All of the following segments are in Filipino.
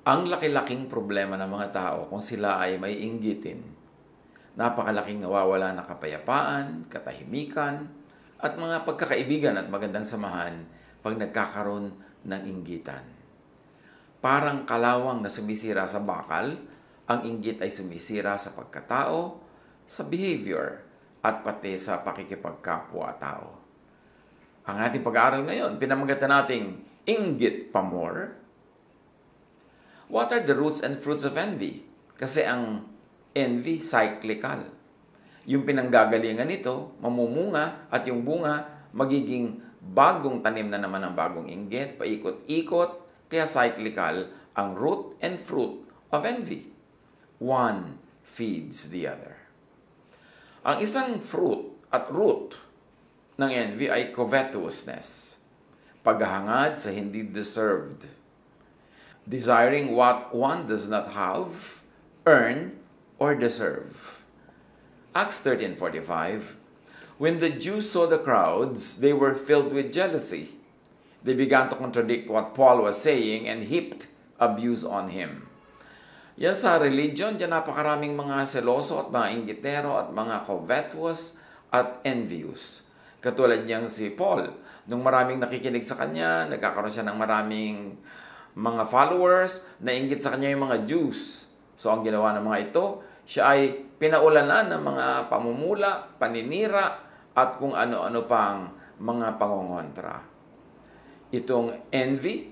Ang laki-laking problema ng mga tao kung sila ay may inggitin. Napakalaking nawawala na kapayapaan, katahimikan, at mga pagkakaibigan at magandang samahan pag nagkakaroon ng inggitan. Parang kalawang na sumisira sa bakal, ang inggit ay sumisira sa pagkatao, sa behavior, at pati sa pakikipagkapwa-tao. Ang ating pag-aaral ngayon, pinamagatan nating Inggit pa more, what are the roots and fruits of envy? Kasi ang envy, cyclical. Yung pinanggagalingan nito, mamumunga at yung bunga, magiging bagong tanim na naman ng bagong inggit, paikot-ikot, kaya cyclical ang root and fruit of envy. One feeds the other. Ang isang fruit at root ng envy ay covetousness, paghahangad sa hindi deserved desiring what one does not have, earn, or deserve. Acts 13:45 When the Jews saw the crowds, they were filled with jealousy. They began to contradict what Paul was saying and heaped abuse on him. Yan sa religion, dyan napakaraming mga seloso at mga inggitero at mga covetous at envious. Katulad niyang si Paul, nung maraming nakikinig sa kanya, nagkakaroon siya ng maraming mga followers, nainggit sa kanya yung mga Jews. So ang ginawa ng mga ito, siya ay pinaulanan ng mga pamumula, paninira, at kung ano-ano pang mga pangongontra. Itong envy,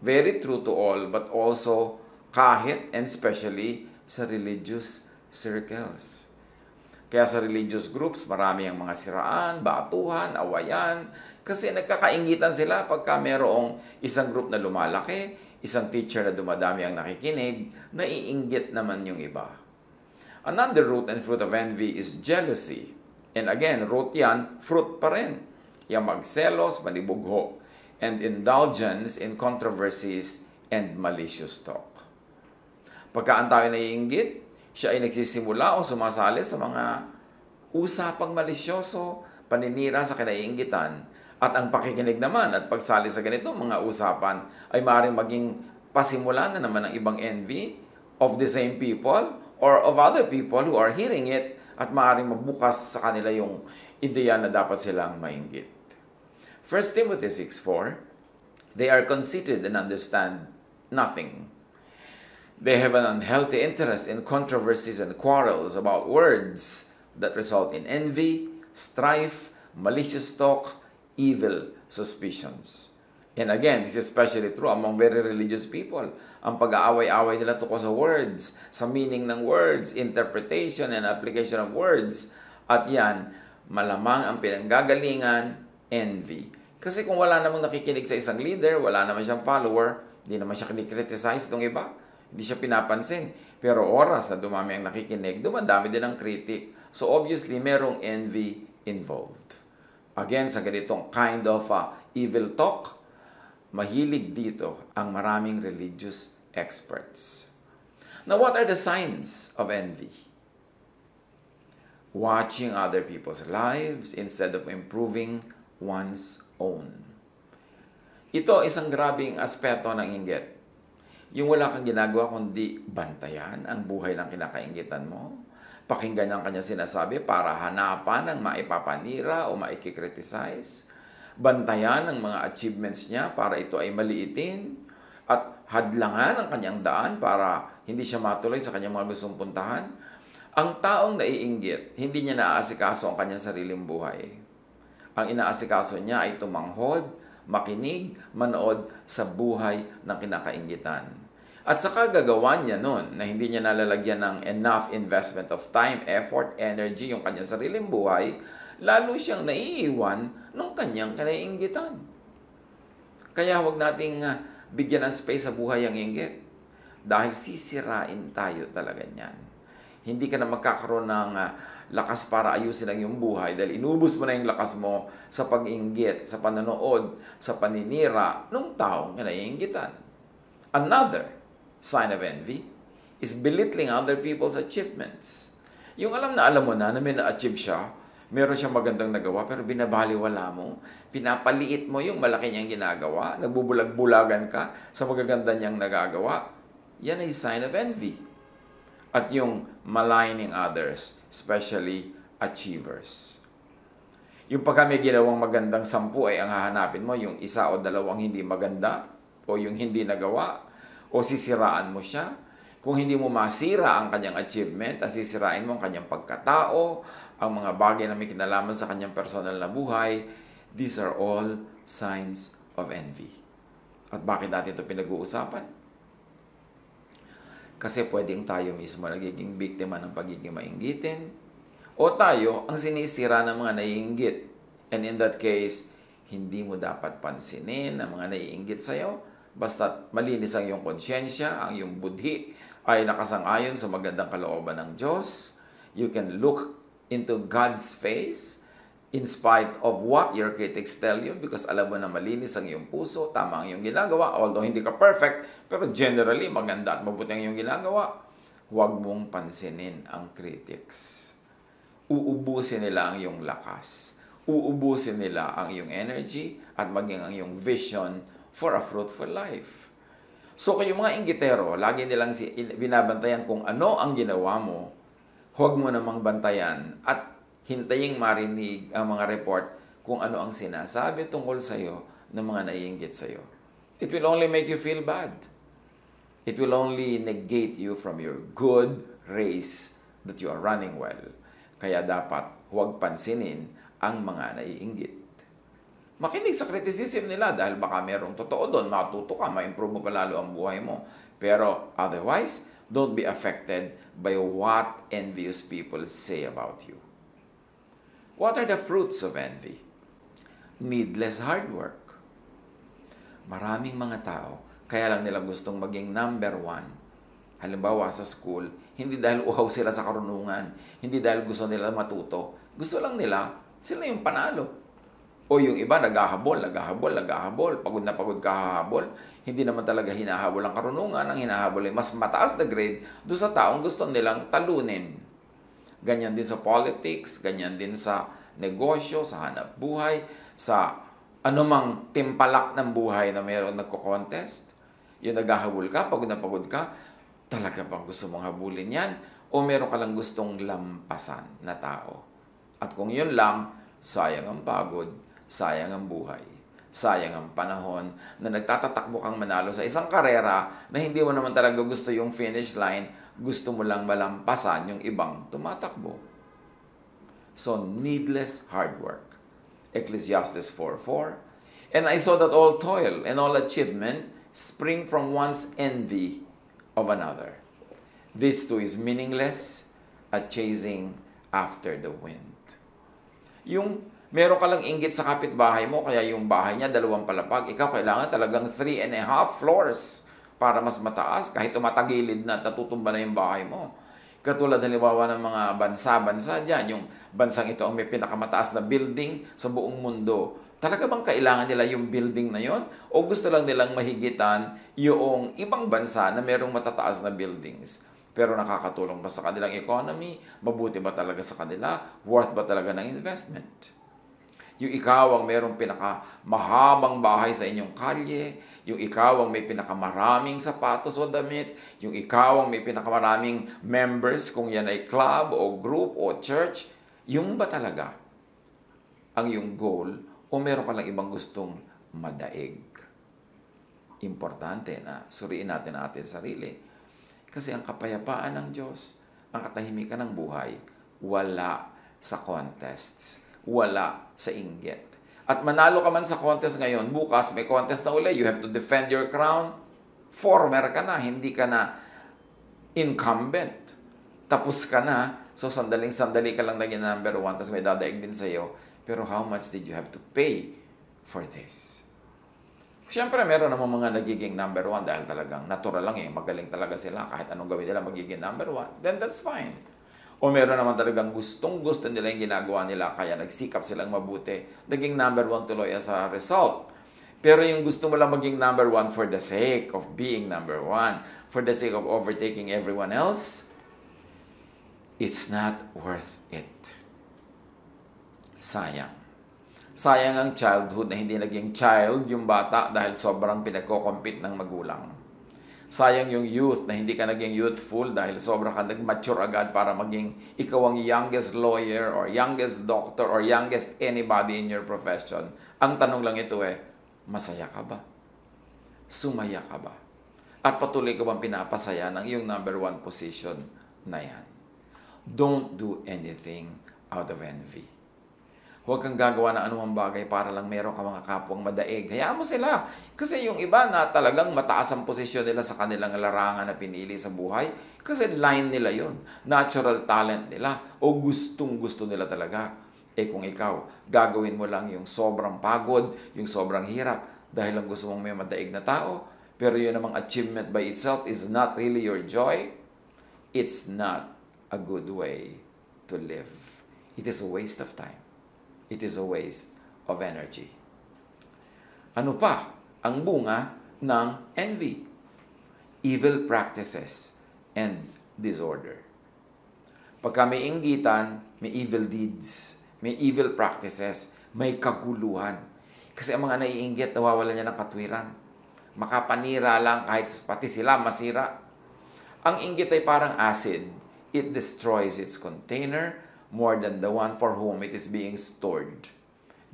very true to all, but also kahit and especially sa religious circles. Kaya sa religious groups, marami ang mga siraan, batuhan, awayan, kasi nagkakaingitan sila pagka merong isang group na lumalaki, isang teacher na dumadami ang nakikinig, naiinggit naman yung iba. Another root and fruit of envy is jealousy. And again, root yan, fruit pa rin. Yung magselos, malibugho. And indulgence in controversies and malicious talk. Pagka Pagkaan tayo naiinggit, siya ay nagsisimula o sumasali sa mga usapang malisyoso, paninira sa kinaiingitan, at ang pakikinig naman at pagsali sa ganito mga usapan ay maaaring maging pasimula na naman ng ibang envy of the same people or of other people who are hearing it at maaaring magbukas sa kanila yung ideya na dapat silang mainggit. 1 Timothy 6.4 They are conceited and understand nothing. They have an unhealthy interest in controversies and quarrels about words that result in envy, strife, malicious talk, evil suspicions. And again, this is especially true among very religious people. Ang pag-aaway-away nila tungkol sa words, sa meaning ng words, interpretation and application of words. At yan, malamang ang pinanggagalingan, envy. Kasi kung wala namang nakikinig sa isang leader, wala naman siyang follower, hindi naman siya kinikriticize ng iba, hindi siya pinapansin. Pero oras na dumami ang nakikinig, dumadami din ang critic. So obviously, merong envy involved again sa ganitong kind of uh, evil talk, mahilig dito ang maraming religious experts. Now, what are the signs of envy? Watching other people's lives instead of improving one's own. Ito isang grabing aspeto ng inggit. Yung wala kang ginagawa kundi bantayan ang buhay ng kinakaingitan mo, pakinggan ang kanyang sinasabi para hanapan ang maipapanira o maikikritisize, bantayan ang mga achievements niya para ito ay maliitin, at hadlangan ang kanyang daan para hindi siya matuloy sa kanyang mga gustong puntahan. Ang taong naiinggit, hindi niya naaasikaso ang kanyang sariling buhay. Ang inaasikaso niya ay tumanghod, makinig, manood sa buhay ng kinakainggitan. At saka gagawa niya nun na hindi niya nalalagyan ng enough investment of time, effort, energy, yung kanyang sariling buhay, lalo siyang naiiwan ng kanyang kanainggitan. Kaya huwag nating ah, bigyan ng space sa buhay ang inggit. Dahil sisirain tayo talaga niyan. Hindi ka na magkakaroon ng ah, lakas para ayusin ang iyong buhay dahil inubos mo na yung lakas mo sa pag-inggit, sa panonood, sa paninira ng taong na naiinggitan. Another, sign of envy is belittling other people's achievements. Yung alam na alam mo na na may na-achieve siya, meron siyang magandang nagawa pero binabaliwala mo, pinapaliit mo yung malaki niyang ginagawa, nagbubulag-bulagan ka sa magaganda niyang nagagawa, yan ay sign of envy. At yung maligning others, especially achievers. Yung pagka may ginawang magandang sampu ay ang hahanapin mo, yung isa o dalawang hindi maganda o yung hindi nagawa, o sisiraan mo siya. Kung hindi mo masira ang kanyang achievement, at sisirain mo ang kanyang pagkatao, ang mga bagay na may kinalaman sa kanyang personal na buhay, these are all signs of envy. At bakit natin ito pinag-uusapan? Kasi pwedeng tayo mismo nagiging biktima ng pagiging mainggitin, o tayo ang sinisira ng mga naiinggit. And in that case, hindi mo dapat pansinin ang mga naiinggit sa'yo basta't malinis ang iyong konsyensya, ang iyong budhi ay nakasangayon sa magandang kalooban ng Diyos. You can look into God's face in spite of what your critics tell you because alam mo na malinis ang iyong puso, tama ang iyong ginagawa, although hindi ka perfect, pero generally maganda at mabuti ang iyong ginagawa. Huwag mong pansinin ang critics. Uubusin nila ang iyong lakas. Uubusin nila ang iyong energy at maging ang iyong vision for a fruitful life. So kung yung mga inggitero, lagi nilang si, binabantayan kung ano ang ginawa mo, huwag mo namang bantayan at hintaying marinig ang mga report kung ano ang sinasabi tungkol sa iyo ng mga naiinggit sa iyo. It will only make you feel bad. It will only negate you from your good race that you are running well. Kaya dapat huwag pansinin ang mga naiinggit makinig sa criticism nila dahil baka mayroong totoo doon, matuto ka, ma-improve mo pa lalo ang buhay mo. Pero otherwise, don't be affected by what envious people say about you. What are the fruits of envy? Needless hard work. Maraming mga tao, kaya lang nila gustong maging number one. Halimbawa sa school, hindi dahil uhaw sila sa karunungan, hindi dahil gusto nila matuto. Gusto lang nila, sila yung panalo. O yung iba naghahabol, naghahabol, naghahabol, pagod na pagod kahahabol, hindi naman talaga hinahabol ang karunungan, ang hinahabol ay mas mataas na grade doon sa taong gusto nilang talunin. Ganyan din sa politics, ganyan din sa negosyo, sa hanap buhay, sa anumang timpalak ng buhay na mayroon nagko-contest. Yung naghahabol ka, pagod na pagod ka, talaga bang gusto mong habulin yan? O meron ka lang gustong lampasan na tao? At kung yun lang, sayang ang pagod sayang ang buhay. Sayang ang panahon na nagtatatakbo kang manalo sa isang karera na hindi mo naman talaga gusto yung finish line, gusto mo lang malampasan yung ibang tumatakbo. So, needless hard work. Ecclesiastes 4.4 And I saw that all toil and all achievement spring from one's envy of another. This too is meaningless, a chasing after the wind. Yung meron ka lang inggit sa kapitbahay mo, kaya yung bahay niya dalawang palapag. Ikaw kailangan talagang three and a half floors para mas mataas kahit tumatagilid na at na yung bahay mo. Katulad halimbawa ng mga bansa-bansa dyan, yung bansang ito ang may pinakamataas na building sa buong mundo. Talaga bang kailangan nila yung building na yon? O gusto lang nilang mahigitan yung ibang bansa na merong matataas na buildings? Pero nakakatulong ba sa kanilang economy? Mabuti ba talaga sa kanila? Worth ba talaga ng investment? Yung ikaw ang merong pinakamahabang bahay sa inyong kalye, yung ikaw ang may pinakamaraming sapatos o damit, yung ikaw ang may pinakamaraming members kung yan ay club o group o church, yung ba talaga ang yung goal o meron ka lang ibang gustong madaig? Importante na suriin natin ang ating sarili. Kasi ang kapayapaan ng Diyos, ang katahimikan ng buhay, wala sa contests, wala sa inggit. At manalo ka man sa contest ngayon, bukas may contest na uli, you have to defend your crown. Former ka na, hindi ka na incumbent. Tapos ka na, so sandaling-sandali ka lang naging number one, tapos may dadaig din sa'yo. Pero how much did you have to pay for this? Siyempre, meron naman mga nagiging number one dahil talagang natural lang eh. Magaling talaga sila. Kahit anong gawin nila, magiging number one. Then that's fine. O meron naman talagang gustong gusto nila yung ginagawa nila kaya nagsikap silang mabuti. Naging number one tuloy as a result. Pero yung gusto mo lang maging number one for the sake of being number one, for the sake of overtaking everyone else, it's not worth it. Sayang. Sayang ang childhood na hindi naging child yung bata dahil sobrang pinagko-compete ng magulang. Sayang yung youth na hindi ka naging youthful dahil sobra ka nag-mature agad para maging ikaw ang youngest lawyer or youngest doctor or youngest anybody in your profession. Ang tanong lang ito eh, masaya ka ba? Sumaya ka ba? At patuloy ka bang pinapasaya ng iyong number one position na yan? Don't do anything out of envy. Huwag kang gagawa ng anumang bagay para lang meron ka mga kapwang madaig. Hayaan mo sila. Kasi yung iba na talagang mataas ang posisyon nila sa kanilang larangan na pinili sa buhay, kasi line nila yon Natural talent nila. O gustong gusto nila talaga. Eh kung ikaw, gagawin mo lang yung sobrang pagod, yung sobrang hirap, dahil lang gusto mong may madaig na tao, pero yun namang achievement by itself is not really your joy. It's not a good way to live. It is a waste of time it is a waste of energy. Ano pa ang bunga ng envy? Evil practices and disorder. Pagka may inggitan, may evil deeds, may evil practices, may kaguluhan. Kasi ang mga naiinggit, nawawala niya ng katwiran. Makapanira lang kahit pati sila masira. Ang inggit ay parang acid. It destroys its container more than the one for whom it is being stored.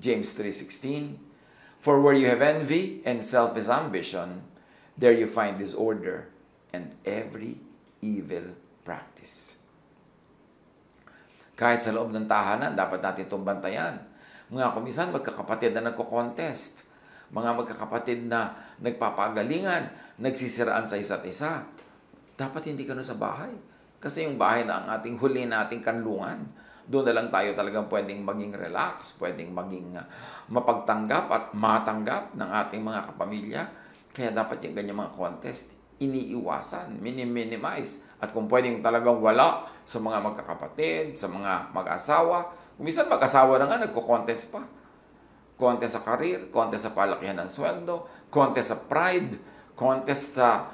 James 3.16 For where you have envy and selfish ambition, there you find disorder and every evil practice. Kahit sa loob ng tahanan, dapat natin itong bantayan. Mga kumisan, magkakapatid na nagko-contest. Mga magkakapatid na nagpapagalingan, nagsisiraan sa isa't isa. Dapat hindi ka sa bahay. Kasi yung bahay na ang ating huli nating kanlungan doon na lang tayo talagang pwedeng maging relax, pwedeng maging ah, mapagtanggap at matanggap ng ating mga kapamilya. Kaya dapat yung ganyan mga contest, iniiwasan, miniminimize. At kung pwedeng talagang wala sa mga magkakapatid, sa mga mag-asawa, kumisan mag-asawa na nga, nagko-contest pa. Contest sa karir, contest sa palakihan ng sweldo, contest sa pride, contest sa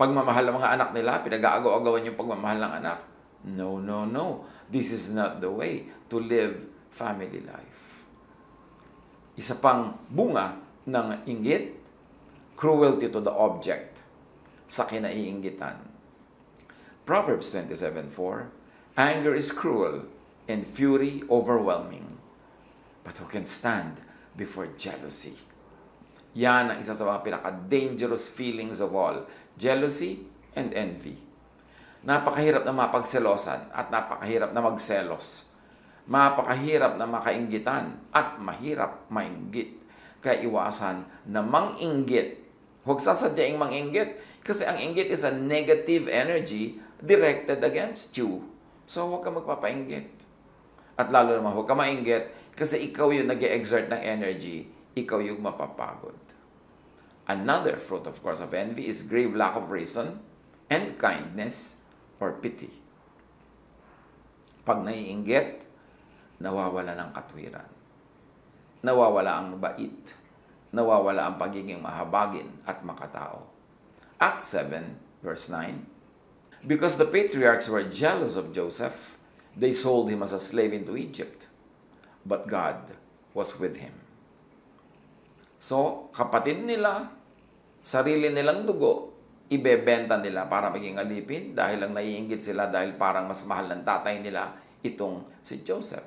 pagmamahal ng mga anak nila, pinag-aagaw-agawan yung pagmamahal ng anak. No, no, no. This is not the way to live family life. Isa pang bunga ng inggit, cruelty to the object sa kinaiinggitan. Proverbs 27.4 Anger is cruel and fury overwhelming, but who can stand before jealousy? Yan ang isa sa mga pinaka-dangerous feelings of all, jealousy and envy. Napakahirap na mapagselosan at napakahirap na magselos. Napakahirap na makainggitan at mahirap mainggit. Kaya iwasan na manginggit. Huwag sasadyaing manginggit kasi ang inggit is a negative energy directed against you. So huwag ka magpapainggit. At lalo naman huwag ka mainggit kasi ikaw yung nag exert ng energy, ikaw yung mapapagod. Another fruit, of course, of envy is grave lack of reason and kindness or pity. Pag naiinggit, nawawala ng katwiran. Nawawala ang bait. Nawawala ang pagiging mahabagin at makatao. Act 7, verse 9. Because the patriarchs were jealous of Joseph, they sold him as a slave into Egypt. But God was with him. So, kapatid nila, sarili nilang dugo, ibebenta nila para maging alipin dahil lang naiinggit sila dahil parang mas mahal ng tatay nila itong si Joseph.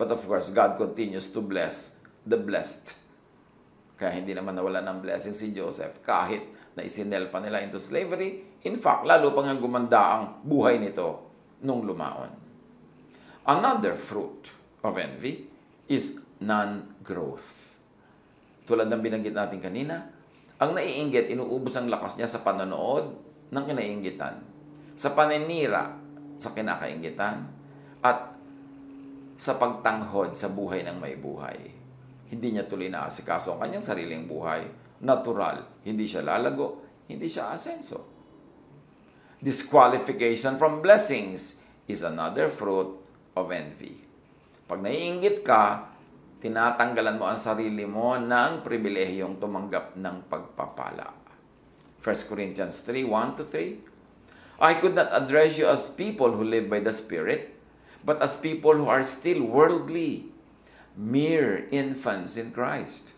But of course, God continues to bless the blessed. Kaya hindi naman nawala ng blessing si Joseph kahit na isinel pa nila into slavery. In fact, lalo pang gumanda ang buhay nito nung lumaon. Another fruit of envy is non-growth. Tulad ng binanggit natin kanina, ang naiinggit, inuubos ang lakas niya sa panonood ng kinainggitan, sa paninira sa kinakainggitan, at sa pagtanghod sa buhay ng may buhay. Hindi niya tuloy na asikaso ang kanyang sariling buhay. Natural, hindi siya lalago, hindi siya asenso. Disqualification from blessings is another fruit of envy. Pag naiinggit ka, tinatanggalan mo ang sarili mo ng pribilehiyong tumanggap ng pagpapala. 1 Corinthians 3, 1-3 I could not address you as people who live by the Spirit, but as people who are still worldly, mere infants in Christ.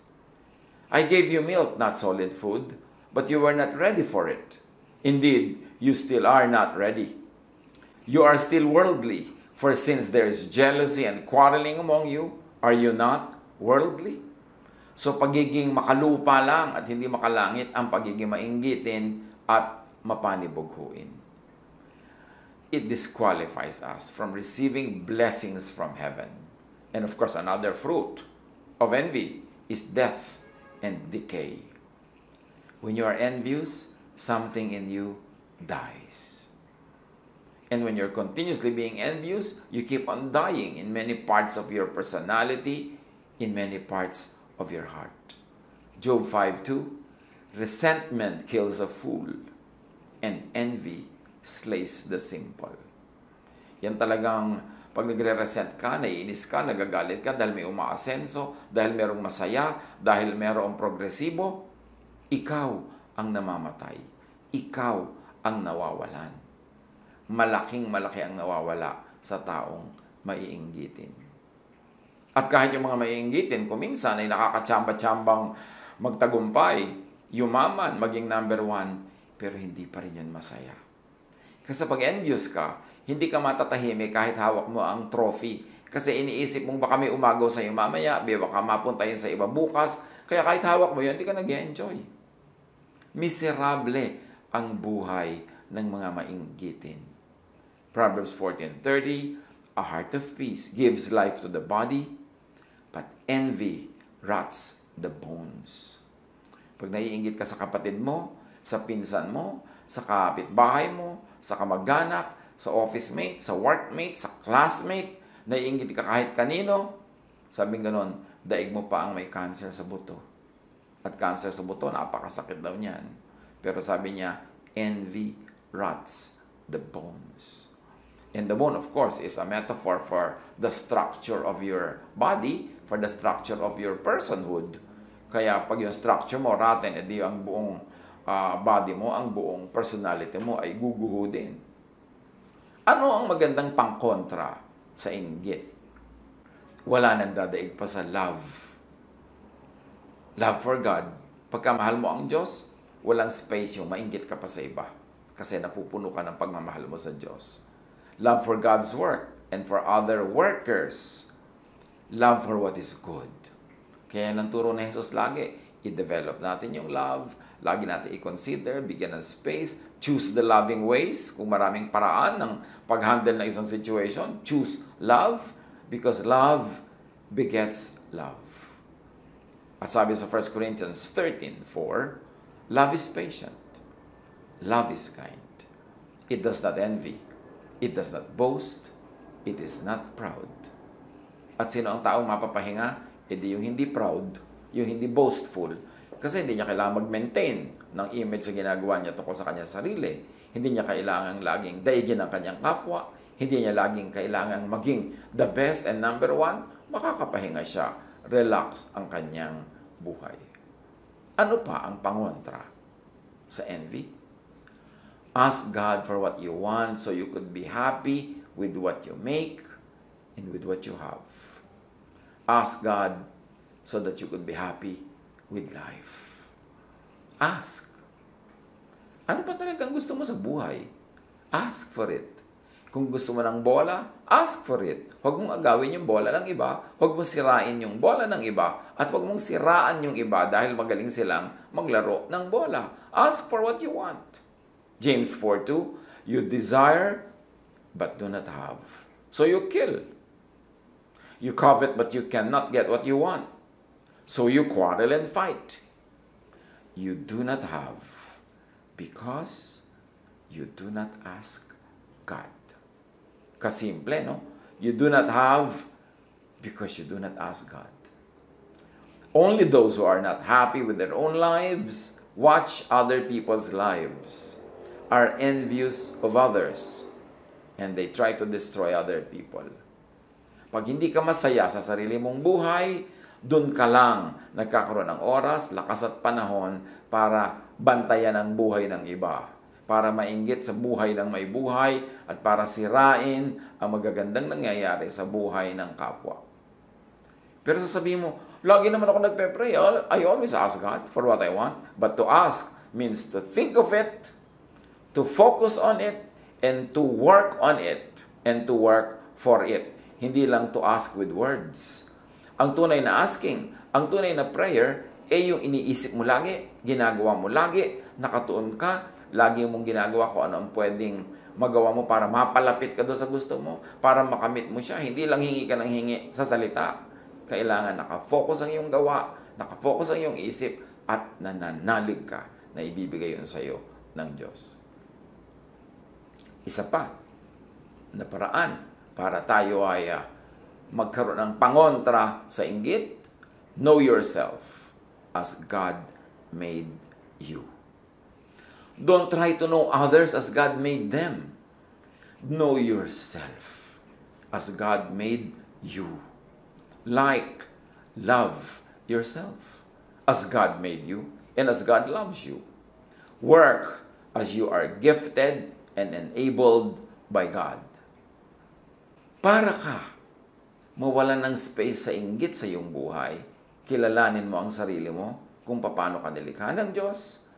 I gave you milk, not solid food, but you were not ready for it. Indeed, you still are not ready. You are still worldly, for since there is jealousy and quarreling among you, Are you not worldly? So pagiging makalupa lang at hindi makalangit ang pagiging mainggitin at mapanibughuin. It disqualifies us from receiving blessings from heaven. And of course, another fruit of envy is death and decay. When you are envious, something in you dies. And when you're continuously being envious, you keep on dying in many parts of your personality, in many parts of your heart. Job 5:2 Resentment kills a fool, and envy slays the simple. Yan talagang pag nagre-resent ka, naiinis ka, nagagalit ka dahil may umaasenso, dahil merong masaya, dahil merong progresibo, ikaw ang namamatay. Ikaw ang nawawalan malaking malaki ang nawawala sa taong maiinggitin. At kahit yung mga maiinggitin, kuminsan ay nakakatsamba-tsambang magtagumpay, yumaman, maging number one, pero hindi pa rin yun masaya. Kasi pag envious ka, hindi ka matatahimik kahit hawak mo ang trophy. Kasi iniisip mong baka may umagaw sa'yo mamaya, baka mapunta yun sa iba bukas, kaya kahit hawak mo yun, hindi ka nag enjoy Miserable ang buhay ng mga mainggitin. Proverbs 14:30, a heart of peace gives life to the body, but envy rots the bones. Pag naiingit ka sa kapatid mo, sa pinsan mo, sa kapitbahay mo, sa kamag-anak, sa office mate, sa workmate, sa classmate, naiingit ka kahit kanino, sabi ganun, daig mo pa ang may cancer sa buto. At cancer sa buto, napakasakit daw niyan. Pero sabi niya, envy rots the bones. And the bone, of course, is a metaphor for the structure of your body, for the structure of your personhood. Kaya pag yung structure mo rotten, edi eh, ang buong uh, body mo, ang buong personality mo ay guguho din. Ano ang magandang pangkontra sa inggit? Wala nang dadaig pa sa love. Love for God. Pagkamahal mo ang Diyos, walang space yung mainggit ka pa sa iba. Kasi napupuno ka ng pagmamahal mo sa Diyos love for God's work, and for other workers, love for what is good. Kaya yan ang turo ni Jesus lagi. I-develop natin yung love, lagi natin i-consider, bigyan ng space, choose the loving ways, kung maraming paraan ng pag-handle ng isang situation, choose love, because love begets love. At sabi sa 1 Corinthians 13, 4, Love is patient. Love is kind. It does not envy. It does not boast. It is not proud. At sino ang taong mapapahinga? E yung hindi proud, yung hindi boastful. Kasi hindi niya kailangan mag-maintain ng image sa ginagawa niya tungkol sa kanyang sarili. Hindi niya kailangan laging daigin ang kanyang kapwa. Hindi niya laging kailangan maging the best and number one. Makakapahinga siya. Relax ang kanyang buhay. Ano pa ang pangontra sa envy? Ask God for what you want so you could be happy with what you make and with what you have. Ask God so that you could be happy with life. Ask. Ano pa talagang gusto mo sa buhay? Ask for it. Kung gusto mo ng bola, ask for it. Huwag mong agawin yung bola ng iba, huwag mong sirain yung bola ng iba, at huwag mong siraan yung iba dahil magaling silang maglaro ng bola. Ask for what you want. James 4 2, you desire but do not have. So you kill. You covet but you cannot get what you want. So you quarrel and fight. You do not have because you do not ask God. Kasimple, no? You do not have because you do not ask God. Only those who are not happy with their own lives watch other people's lives are envious of others and they try to destroy other people. Pag hindi ka masaya sa sarili mong buhay, doon ka lang nagkakaroon ng oras, lakas at panahon para bantayan ang buhay ng iba, para mainggit sa buhay ng may buhay at para sirain ang magagandang nangyayari sa buhay ng kapwa. Pero sasabihin mo, lagi naman ako nagpe-pray. I always ask God for what I want. But to ask means to think of it to focus on it, and to work on it, and to work for it. Hindi lang to ask with words. Ang tunay na asking, ang tunay na prayer, ay eh yung iniisip mo lagi, ginagawa mo lagi, nakatuon ka, lagi mong ginagawa kung ano ang pwedeng magawa mo para mapalapit ka doon sa gusto mo, para makamit mo siya. Hindi lang hingi ka ng hingi sa salita. Kailangan nakafocus ang iyong gawa, nakafocus ang iyong isip, at nananalig ka na ibibigay yun sa iyo ng Diyos isa pa na paraan para tayo ay uh, magkaroon ng pangontra sa inggit, know yourself as God made you. Don't try to know others as God made them. Know yourself as God made you. Like, love yourself as God made you and as God loves you. Work as you are gifted and enabled by God. Para ka mawalan ng space sa inggit sa iyong buhay, kilalanin mo ang sarili mo kung paano ka nilikha ng Diyos.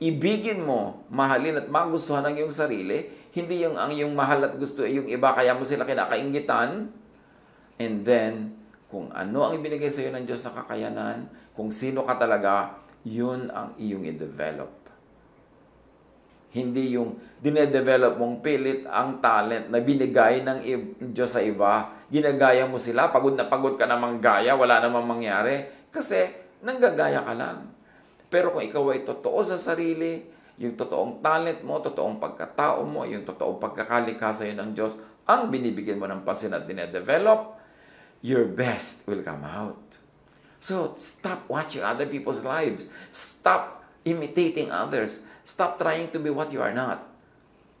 Ibigin mo, mahalin at magustuhan ang iyong sarili, hindi yung ang iyong mahal at gusto ay yung iba, kaya mo sila kinakaingitan. And then, kung ano ang ibinigay sa iyo ng Diyos sa kakayanan, kung sino ka talaga, yun ang iyong i-develop. Hindi yung dinedevelop mong pilit ang talent na binigay ng Diyos sa iba. Ginagaya mo sila, pagod na pagod ka namang gaya, wala namang mangyari. Kasi nanggagaya ka lang. Pero kung ikaw ay totoo sa sarili, yung totoong talent mo, totoong pagkatao mo, yung totoong pagkakalikha sa iyo ng Diyos, ang binibigyan mo ng pansin at dinedevelop, your best will come out. So, stop watching other people's lives. Stop imitating others. Stop trying to be what you are not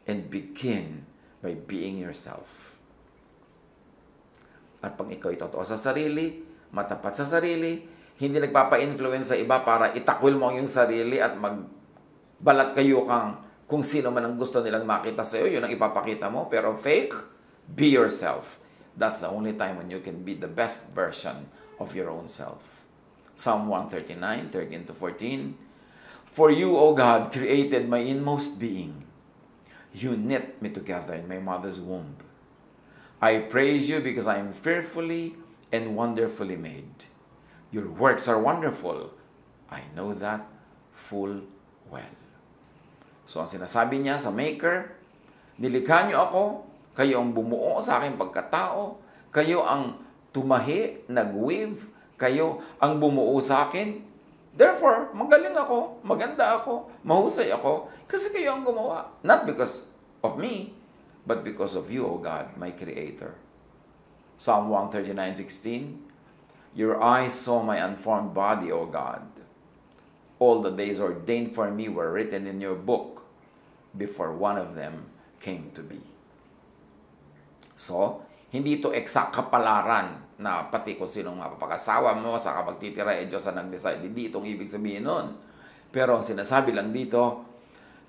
and begin by being yourself. At pag ikaw ay totoo sa sarili, matapat sa sarili, hindi nagpapa-influence sa iba para itakwil mo ang iyong sarili at magbalat kayo kang kung sino man ang gusto nilang makita sa iyo, yun ang ipapakita mo. Pero fake, be yourself. That's the only time when you can be the best version of your own self. Psalm 139, 13 to 14, For you, O God, created my inmost being. You knit me together in my mother's womb. I praise you because I am fearfully and wonderfully made. Your works are wonderful. I know that full well. So ang sinasabi niya sa Maker, nilikha niyo ako, kayo ang bumuo sa aking pagkatao, kayo ang tumahi, nag-weave, kayo ang bumuo sa akin, Therefore, magaling ako, maganda ako, mahusay ako, kasi kayo ang gumawa. Not because of me, but because of you, O God, my Creator. Psalm 139.16 Your eyes saw my unformed body, O God. All the days ordained for me were written in your book before one of them came to be. So, hindi ito exact kapalaran na pati kung sinong mapapakasawa mo sa kapag titira, eh Diyos ang nag-decide. Hindi itong ibig sabihin nun. Pero ang sinasabi lang dito,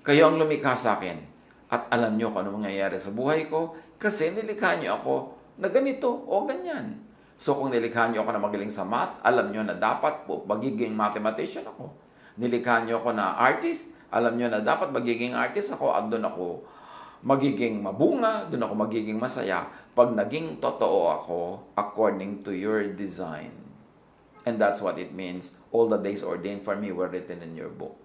kayo ang lumikha sa akin at alam nyo kung ano mangyayari sa buhay ko kasi nilikha nyo ako na ganito o ganyan. So kung nilikha nyo ako na magaling sa math, alam nyo na dapat po magiging mathematician ako. Nilikha nyo ako na artist, alam nyo na dapat magiging artist ako at doon ako magiging mabunga, doon ako magiging masaya pag naging totoo ako according to your design. And that's what it means. All the days ordained for me were written in your book.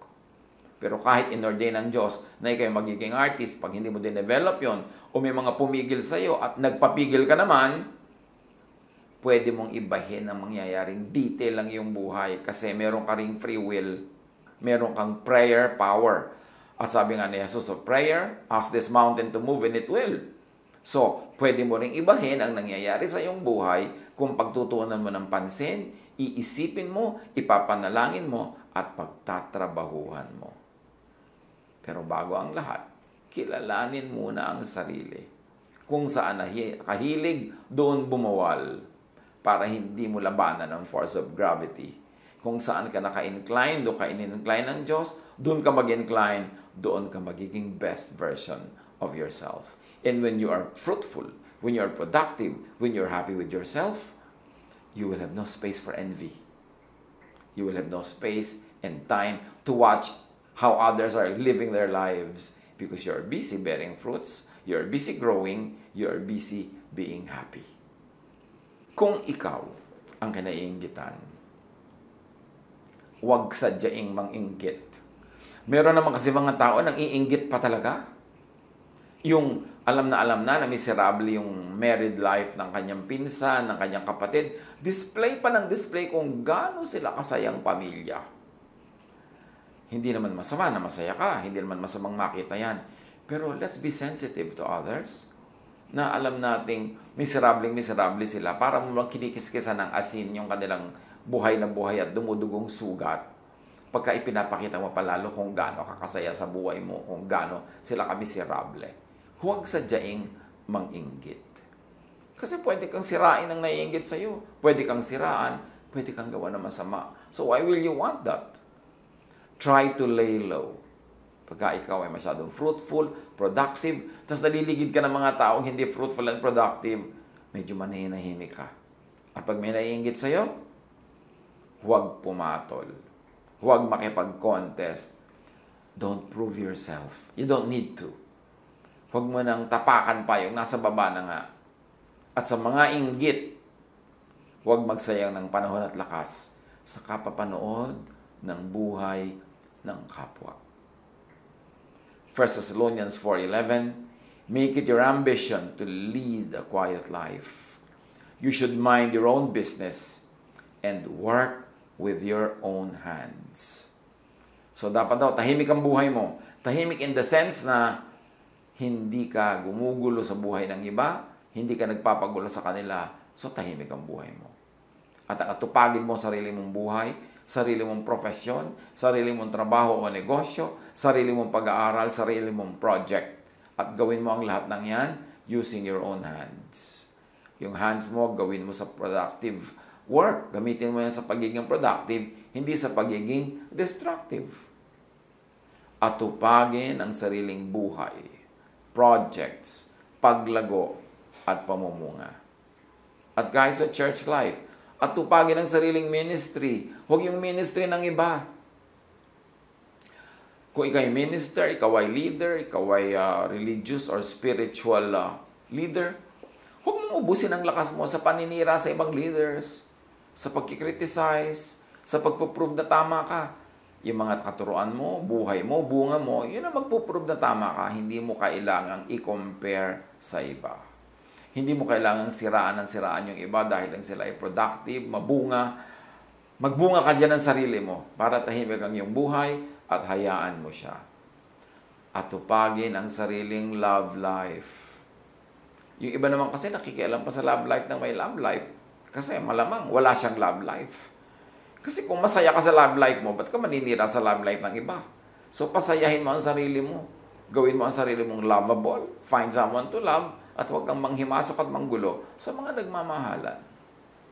Pero kahit inordain ng Diyos na ikaw magiging artist, pag hindi mo din develop yon o may mga pumigil sa iyo at nagpapigil ka naman, pwede mong ibahin ang mangyayaring detail lang iyong buhay kasi meron ka ring free will, meron kang prayer power, at sabi nga ni Jesus of prayer, ask this mountain to move and it will. So, pwede mo ring ibahin ang nangyayari sa iyong buhay kung pagtutunan mo ng pansin, iisipin mo, ipapanalangin mo, at pagtatrabahuhan mo. Pero bago ang lahat, kilalanin muna ang sarili. Kung saan kahilig, doon bumawal para hindi mo labanan ang force of gravity kung saan ka naka-incline, doon ka in-incline ng Diyos, doon ka mag-incline, doon ka magiging best version of yourself. And when you are fruitful, when you are productive, when you're happy with yourself, you will have no space for envy. You will have no space and time to watch how others are living their lives because you're busy bearing fruits, you're busy growing, you're busy being happy. Kung ikaw ang kinaiingitan huwag sadyaing manginggit. Meron naman kasi mga tao nang iinggit pa talaga. Yung alam na alam na na miserable yung married life ng kanyang pinsan, ng kanyang kapatid, display pa ng display kung gaano sila kasayang pamilya. Hindi naman masama na masaya ka, hindi naman masamang makita yan. Pero let's be sensitive to others na alam nating miserable miserable sila. Parang kinikis-kisa ng asin yung kanilang buhay na buhay at dumudugong sugat pagka ipinapakita mo palalo kung gaano kakasaya sa buhay mo, kung gaano sila kamiserable. Huwag sadyaing manginggit. Kasi pwede kang sirain ang naiinggit sa iyo. Pwede kang siraan, pwede kang gawa ng masama. So why will you want that? Try to lay low. Pagka ikaw ay masyadong fruitful, productive, tapos naliligid ka ng mga taong hindi fruitful and productive, medyo manahimik ka. At pag may naiinggit sa'yo, Huwag pumatol. Huwag makipag-contest. Don't prove yourself. You don't need to. Huwag mo nang tapakan pa yung nasa baba na nga. At sa mga inggit, huwag magsayang ng panahon at lakas sa kapapanood ng buhay ng kapwa. 1 Thessalonians 4.11 Make it your ambition to lead a quiet life. You should mind your own business and work with your own hands. So dapat daw, tahimik ang buhay mo. Tahimik in the sense na hindi ka gumugulo sa buhay ng iba, hindi ka nagpapagulo sa kanila, so tahimik ang buhay mo. At atupagin mo sarili mong buhay, sarili mong profesyon, sarili mong trabaho o negosyo, sarili mong pag-aaral, sarili mong project. At gawin mo ang lahat ng yan using your own hands. Yung hands mo, gawin mo sa productive work. Gamitin mo yan sa pagiging productive, hindi sa pagiging destructive. Atupagin ang sariling buhay, projects, paglago, at pamumunga. At kahit sa church life, atupagin ang sariling ministry, huwag yung ministry ng iba. Kung ikaw ay minister, ikaw ay leader, ikaw ay uh, religious or spiritual uh, leader, huwag mong ubusin ang lakas mo sa paninira sa ibang leaders sa pagkikriticize, sa pagpuprove na tama ka. Yung mga katuruan mo, buhay mo, bunga mo, yun ang magpuprove na tama ka. Hindi mo kailangang i-compare sa iba. Hindi mo kailangang siraan ng siraan yung iba dahil lang sila ay productive, mabunga. Magbunga ka dyan ng sarili mo para tahimik ang iyong buhay at hayaan mo siya. At tupagin ang sariling love life. Yung iba naman kasi nakikialam pa sa love life ng may love life. Kasi malamang wala siyang love life. Kasi kung masaya ka sa love life mo, ba't ka maninira sa love life ng iba? So pasayahin mo ang sarili mo. Gawin mo ang sarili mong lovable. Find someone to love at huwag kang manghimasok at manggulo sa mga nagmamahalan.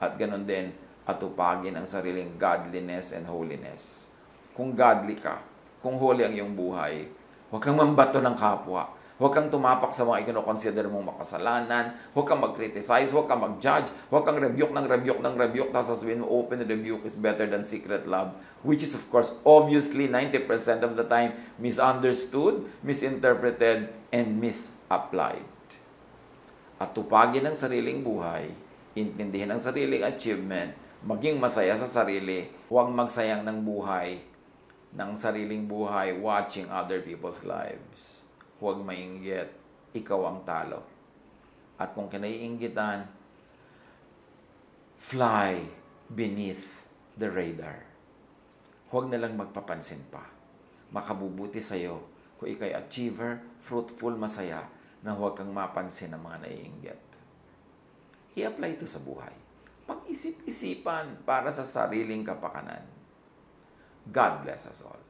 At ganun din, atupagin ang sariling godliness and holiness. Kung godly ka, kung holy ang iyong buhay, huwag kang mambato ng kapwa Huwag kang tumapak sa mga ikinoconsider mong makasalanan. Huwag kang mag-criticize. Huwag kang mag-judge. Huwag kang rebuke ng rebuke ng rebuke. Tapos sasabihin mo, open rebuke is better than secret love. Which is, of course, obviously 90% of the time misunderstood, misinterpreted, and misapplied. At tupagin ang sariling buhay, intindihin ang sariling achievement, maging masaya sa sarili, huwag magsayang ng buhay, ng sariling buhay watching other people's lives huwag mainggit, ikaw ang talo. At kung kinaiinggitan, fly beneath the radar. Huwag na lang magpapansin pa. Makabubuti sa'yo kung ikay achiever, fruitful, masaya, na huwag kang mapansin ng mga naiinggit. I-apply ito sa buhay. Pag-isip-isipan para sa sariling kapakanan. God bless us all.